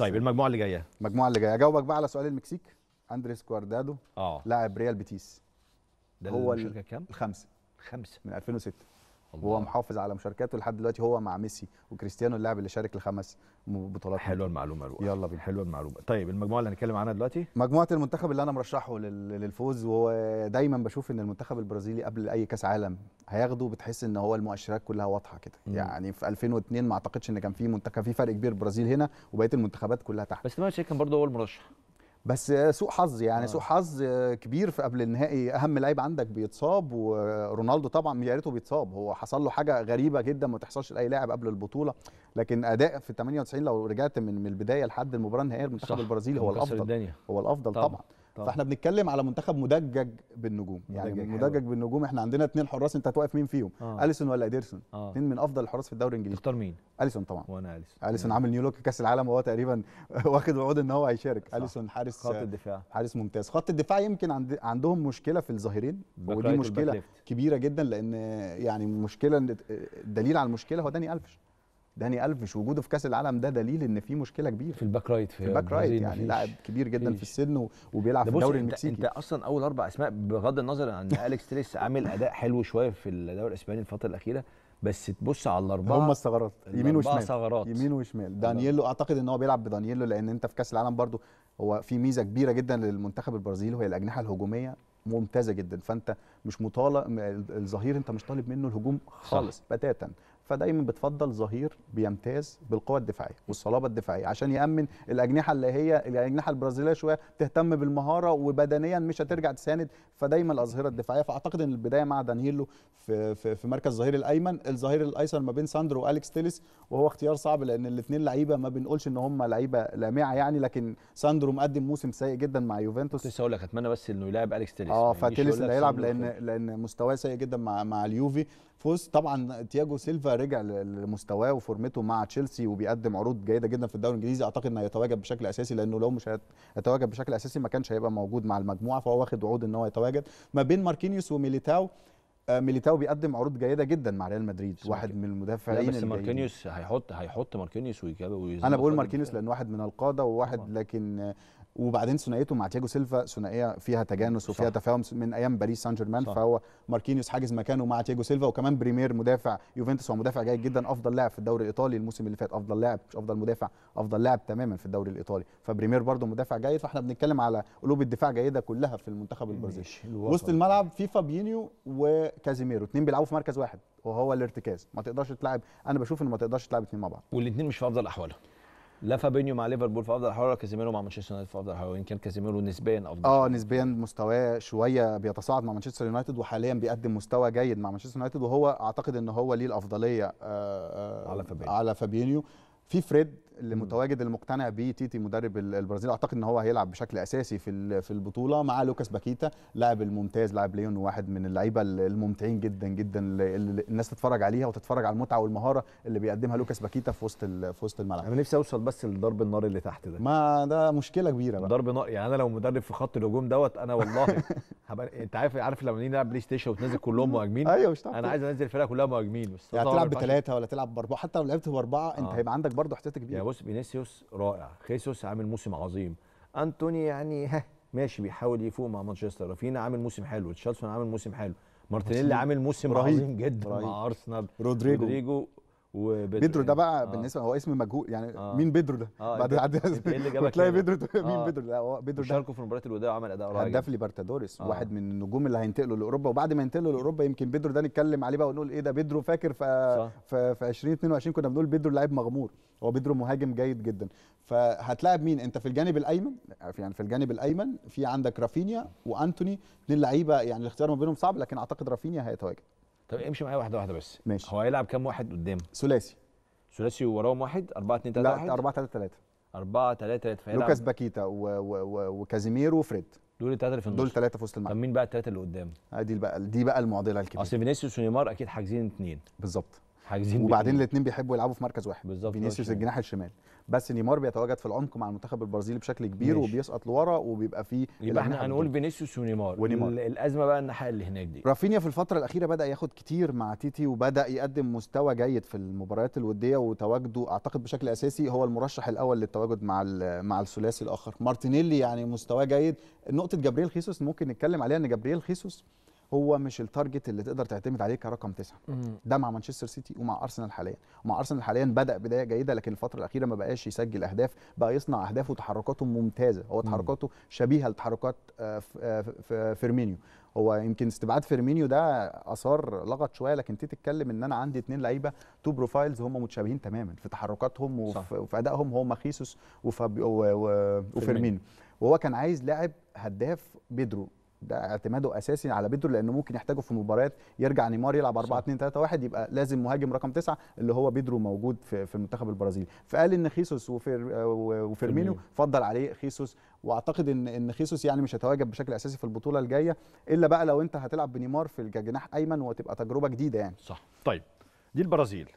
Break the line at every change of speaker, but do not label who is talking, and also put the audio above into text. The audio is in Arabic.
طيب المجموعه اللي جايه المجموعه اللي جايه اجاوبك بقى على سؤال المكسيك اندريس كواردادو اه لاعب ريال بيتيس ده هو الشركه كام؟ الخمسه خمسه من 2006 وهو محافظ على مشاركاته لحد دلوقتي هو مع ميسي وكريستيانو اللاعب اللي شارك الخمس بطولات حلوه المعلومه روح. يلا بينا حلوه المعلومه طيب المجموعه اللي هنتكلم عنها دلوقتي مجموعه المنتخب اللي انا مرشحه للفوز وهو دايما بشوف ان المنتخب البرازيلي قبل اي كاس عالم هياخده بتحس ان هو المؤشرات كلها واضحه كده مم. يعني في 2002 ما اعتقدش ان كان في منتخب في فرق كبير برازيل هنا وبقيه المنتخبات كلها تحت بس تمام كان برضه هو المرشح بس سوء حظ يعني آه. سوء حظ كبير في قبل النهائي اهم لعيب عندك بيتصاب ورونالدو طبعا يا ريته بيتصاب هو حصل له حاجه غريبه جدا ما تحصلش لاي لاعب قبل البطوله لكن اداء في 98 لو رجعت من البدايه لحد المباراه النهائيه المنتخب البرازيلي هو الافضل الدنيا. هو الافضل طبعا, طبعا. طبعا. فاحنا بنتكلم على منتخب مدجج بالنجوم يعني مدجج, بالنجوم احنا عندنا اثنين حراس انت هتوقف مين فيهم آه. اليسون ولا اديرسون آه. اثنين من افضل الحراس في الدوري الانجليزي تختار مين اليسون طبعا وانا اليسون اليسون عامل نيو لوك كاس العالم وهو تقريبا واخد وعود ان هو هيشارك اليسون حارس خط الدفاع حارس ممتاز خط الدفاع يمكن عند عندهم مشكله في الظاهرين ودي مشكله كبيره جدا لان يعني مشكله الدليل على المشكله هو داني الفش داني الفيش وجوده في كاس العالم ده دليل ان في مشكله كبيره في الباك رايت في الباك رايت يعني لاعب كبير جدا فيش. في السن وبيلعب في الدوري المكسيكي انت اصلا اول اربع اسماء بغض النظر عن اليكس تريس عامل اداء حلو شويه في الدوري الاسباني الفتره الاخيره بس تبص على الاربعه هم الثغرات يمين وشمال ثغرات يمين وشمال دانييلو اعتقد ان هو بيلعب بدانييلو لان انت في كاس العالم برضو هو في ميزه كبيره جدا للمنتخب البرازيلي وهي الاجنحه الهجوميه ممتازه جدا فانت مش مطالب الظهير انت مش طالب منه الهجوم خالص بتاتا فدايما بتفضل ظهير بيمتاز بالقوه الدفاعيه والصلابه الدفاعيه عشان يامن الاجنحه اللي هي الاجنحه البرازيليه شويه تهتم بالمهاره وبدنيا مش هترجع تساند فدايما الاظهره الدفاعيه فاعتقد ان البدايه مع دانييلو في, في, في مركز الظهير الايمن الظهير الايسر ما بين ساندرو واليكس تيليس وهو اختيار صعب لان الاثنين لعيبه ما بنقولش ان هم لعيبه لامعه يعني لكن ساندرو مقدم موسم سيء جدا مع يوفنتوس لسه اقول لك اتمنى بس انه يلاعب اليكس تيليس اه فتيليس اللي هيلعب لان لان مستواه سيء جدا مع مع اليوفي فوز طبعا تياجو سيلفا رجع لمستواه وفورمته مع تشيلسي وبيقدم عروض جيده جدا في الدوري الانجليزي اعتقد انه هيتواجد بشكل اساسي لانه لو مش هيتواجد بشكل اساسي ما كانش هيبقى موجود مع المجموعه فهو واخد وعود ان هو يتواجد ما بين ماركينيوس وميليتاو آه، ميليتاو بيقدم عروض جيده جدا مع ريال مدريد واحد من المدافعين بس ماركينيوس هيحط هيحط ماركينيوس انا بقول ماركينيوس لان واحد من القاده وواحد لكن وبعدين ثنائيته مع تياجو سيلفا ثنائيه فيها تجانس وفيها صح. تفاهم من ايام باريس سان جيرمان فهو ماركينيوس حاجز مكانه مع تياجو سيلفا وكمان بريمير مدافع يوفنتوس هو مدافع جيد جدا افضل لاعب في الدوري الايطالي الموسم اللي فات افضل لاعب مش افضل مدافع افضل لاعب تماما في الدوري الايطالي فبريمير برده مدافع جيد فاحنا بنتكلم على قلوب الدفاع جيده كلها في المنتخب البرازيلي وسط الملعب في فابينيو وكازيميرو اثنين بيلعبوا في مركز واحد وهو الارتكاز ما تقدرش تلعب انا بشوف ان ما تقدرش تلعب اثنين مع بعض والاثنين مش في افضل احوالهم لا فابينيو مع ليفربول في افضل حراره كازيميرو مع مانشستر يونايتد في افضل حراره وان كان كازيميرو نسبيا افضل اه نسبيا مستواه شويه بيتصاعد مع مانشستر يونايتد وحاليا بيقدم مستوى جيد مع مانشستر يونايتد وهو اعتقد ان هو ليه الافضليه آه آآ آه، على فابينيو على فابينيو في فريد اللي متواجد المقتنع بيه تيتي مدرب البرازيل اعتقد ان هو هيلعب بشكل اساسي في في البطوله مع لوكاس باكيتا لاعب الممتاز لاعب ليون واحد من اللعيبه الممتعين جدا جدا اللي الناس تتفرج عليها وتتفرج على المتعه والمهاره اللي بيقدمها لوكاس باكيتا في وسط في وسط الملعب انا نفسي اوصل بس لضرب النار اللي تحت ده ما ده مشكله كبيره بقى ضرب نار يعني انا لو مدرب في خط الهجوم دوت انا والله انت عارف عارف لما نيجي نلعب بلاي ستيشن وتنزل كلهم مهاجمين ايوه مش انا عايز انزل الفرقه كلها مهاجمين بس يعني تلعب بثلاثه ولا تلعب باربعه حتى لو لعبت باربعه آه. انت هيبقى عندك برضه احتياط كبير يعني بص فينيسيوس رائع خيسوس عامل موسم عظيم انتوني يعني ها ماشي بيحاول يفوق مع مانشستر رافينا عامل موسم حلو تشيلسون عامل موسم حلو مارتينيلي عامل موسم رهيب جدا رهيب. مع ارسنال رودريجو رودريجو وبدر بيدرو ده يعني. بقى آه. بالنسبه هو اسم مجهول يعني آه. مين بيدرو ده؟ آه بعد ايه اللي إيه جابك تلاقي بيدرو مين آه. بيدرو ده هو بيدرو ده شاركوا في مباراه الوداع وعمل اداء رائع هداف ليبرتادوريس آه. واحد من النجوم اللي هينتقلوا لاوروبا وبعد ما ينتقلوا لاوروبا يمكن بيدرو ده نتكلم عليه بقى ونقول ايه ده بيدرو فاكر في في 2022 كنا بنقول بيدرو لعيب مغمور هو بيدرو مهاجم جيد جدا فهتلاعب مين انت في الجانب الايمن يعني في الجانب الايمن في عندك رافينيا وانتوني اثنين لعيبه يعني الاختيار ما بينهم صعب لكن اعتقد رافينيا هيتواجد طب امشي معايا واحده واحده بس ماشي هو هيلعب كام واحد قدام ثلاثي ثلاثي ووراهم واحد 4 2 3 1 لا 4 3 3 4 3 3 فهيلعب لوكاس باكيتا و... و... وكازيميرو وفريد دول الثلاثه اللي في النص دول الثلاثه في وسط الملعب طب مين بقى الثلاثه اللي قدام؟ آه، دي بقى دي بقى المعضله الكبيره اصل فينيسيوس ونيمار اكيد حاجزين اثنين بالظبط حاجزين وبعدين الاثنين بيحبوا يلعبوا في مركز واحد بالظبط فينيسيوس الجناح الشمال بس نيمار بيتواجد في العمق مع المنتخب البرازيلي بشكل كبير ماشي. وبيسقط لورا وبيبقى فيه يبقى احنا هنقول فينيسيوس ونيمار ونيمار الازمه بقى الناحيه اللي هناك دي رافينيا في الفتره الاخيره بدا ياخد كتير مع تيتي وبدا يقدم مستوى جيد في المباريات الوديه وتواجده اعتقد بشكل اساسي هو المرشح الاول للتواجد مع مع الثلاثي الاخر مارتينيلي يعني مستواه جيد نقطه جبريل خيسوس ممكن نتكلم عليها ان جبريل خيسوس هو مش التارجت اللي تقدر تعتمد عليه كرقم تسعه ده مع مانشستر سيتي ومع ارسنال حاليا ومع ارسنال حاليا بدا بدايه جيده لكن الفتره الاخيره ما بقاش يسجل اهداف بقى يصنع اهداف وتحركاته ممتازه هو تحركاته شبيهه لتحركات آه، آه، فيرمينيو هو يمكن استبعاد فيرمينيو ده اثار لغط شويه لكن انت تتكلم ان انا عندي اثنين لعيبه تو بروفايلز هم متشابهين تماما في تحركاتهم وفي, وفي ادائهم هم خيسوس وفيرمينيو وهو كان عايز لاعب هداف بيدرو ده اعتماده اساسي على بيدرو لانه ممكن يحتاجه في مباريات يرجع نيمار يلعب 4 2 3 1 يبقى لازم مهاجم رقم تسعه اللي هو بيدرو موجود في, في المنتخب البرازيلي فقال ان خيسوس وفير وفيرمينو فضل عليه خيسوس واعتقد ان ان خيسوس يعني مش هيتواجد بشكل اساسي في البطوله الجايه الا بقى لو انت هتلعب بنيمار في الجناح ايمن وتبقى تجربه جديده يعني صح طيب دي البرازيل